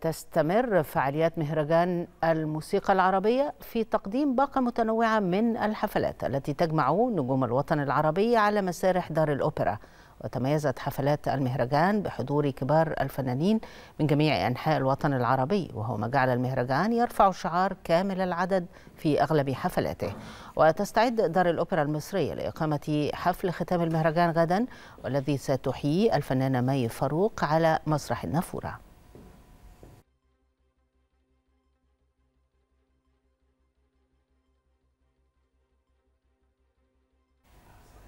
تستمر فعاليات مهرجان الموسيقى العربية في تقديم باقة متنوعة من الحفلات التي تجمع نجوم الوطن العربي على مسارح دار الأوبرا وتميزت حفلات المهرجان بحضور كبار الفنانين من جميع أنحاء الوطن العربي وهو ما جعل المهرجان يرفع شعار كامل العدد في أغلب حفلاته وتستعد دار الأوبرا المصرية لإقامة حفل ختام المهرجان غدا والذي ستحيي الفنانة مي فاروق على مسرح النافوره